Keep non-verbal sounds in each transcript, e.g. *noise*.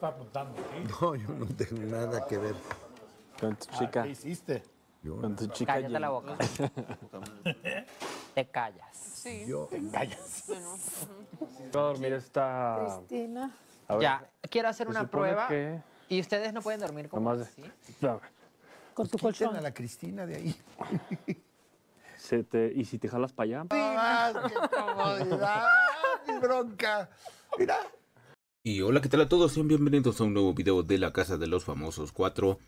*laughs* No, yo no tengo nada que ver. Con tu ah, chica. ¿Qué hiciste? con tu chica. Cállate la boca. *laughs* Te callas. Sí. Yo... Te callas. Bueno. Voy a dormir esta. Cristina. ya, quiero hacer una prueba. Y ustedes no pueden dormir como Nomás... así. Con pues tu colchón. a la Cristina de ahí. *laughs* ¿Y si te jalas para allá? ¡Qué comodidad! ¡Mi bronca! Mira. Y hola, ¿qué tal a todos? Sean bienvenidos a un nuevo video de la Casa de los Famosos 4.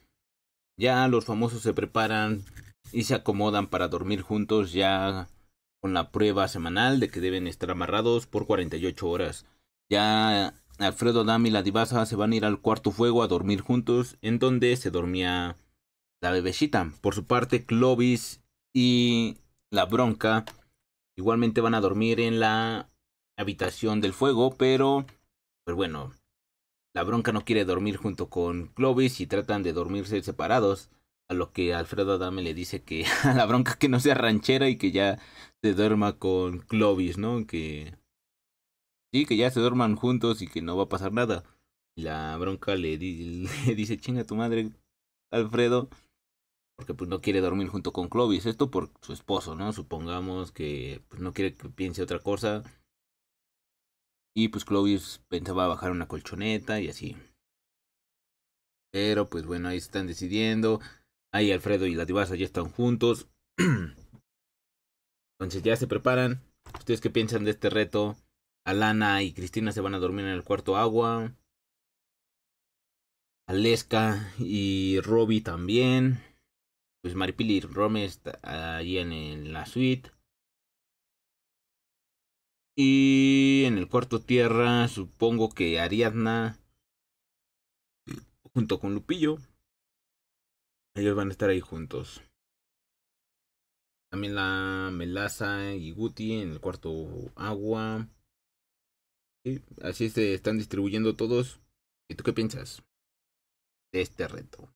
Ya los famosos se preparan y se acomodan para dormir juntos ya con la prueba semanal de que deben estar amarrados por 48 horas. Ya Alfredo Dami y la divasa se van a ir al cuarto fuego a dormir juntos, en donde se dormía la bebecita. Por su parte, Clovis y la Bronca igualmente van a dormir en la habitación del fuego, pero pero pues bueno, la bronca no quiere dormir junto con Clovis y tratan de dormirse separados. A lo que Alfredo Adame le dice que a *laughs* la bronca que no sea ranchera y que ya se duerma con Clovis, ¿no? Que. Sí, que ya se duerman juntos y que no va a pasar nada. Y la bronca le, *laughs* le dice: chinga tu madre, Alfredo. Porque pues no quiere dormir junto con Clovis. Esto por su esposo, ¿no? Supongamos que pues, no quiere que piense otra cosa y pues Clovis pensaba bajar una colchoneta y así. Pero pues bueno, ahí están decidiendo. Ahí Alfredo y la divasa ya están juntos. *clears throat* Entonces ya se preparan. ¿Ustedes qué piensan de este reto? Alana y Cristina se van a dormir en el cuarto agua. Aleska y Robbie también. Pues Maripili y Rome Están allí en, en la suite. Y en el cuarto tierra, supongo que Ariadna junto con Lupillo. Ellos van a estar ahí juntos. También la Melaza y Guti en el cuarto agua. así se están distribuyendo todos. ¿Y tú qué piensas de este reto?